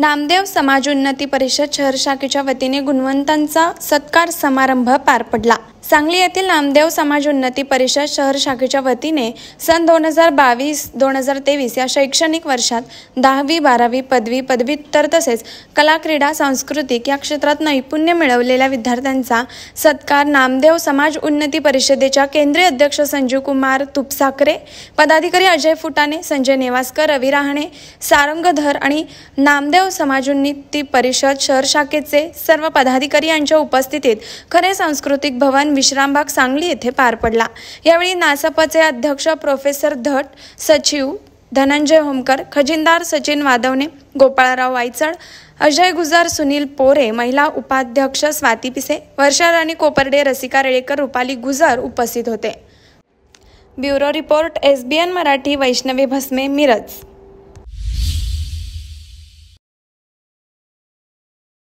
नामदेव समाज उन्नती परिषद शहर शाखेच्या वतीने गुणवंतांचा सत्कार समारंभ पार पडला सांगली येथील नामदेव समाज उन्नती परिषद शहर शाखेच्या वतीने सन दोन हजार बावीस दोन हजार तेवीस या शैक्षणिक वर्षात दहावी बारावी पदवी पदव्युत्तर तसेच कला क्रीडा सांस्कृतिक या क्षेत्रात नैपुण्य मिळवलेल्या विद्यार्थ्यांचा सत्कार नामदेव समाज उन्नती परिषदेच्या केंद्रीय अध्यक्ष संजीव कुमार तुपसाकरे पदाधिकारी अजय फुटाणे संजय नेवासकर रवी राहणे सारंगधर आणि नामदेव समाज उन्नती परिषद शहर शाखेचे सर्व पदाधिकारी यांच्या उपस्थितीत खरे सांस्कृतिक भवन विश्रामबाग सांगली येथे पार पडला यावेळी नासपचे अध्यक्ष प्रोफेसर धट सचिव धनंजय होमकर खजिनदार सचिन वाधवने गोपाळराव वायचड अजय गुजार सुनील पोरे महिला उपाध्यक्ष स्वाती पिसे वर्षाराणी कोपर्डे रसिका रेळेकर रुपाली गुजार उपस्थित होते bureau report SBN Marathi Vaishnavi Bhasme Miraj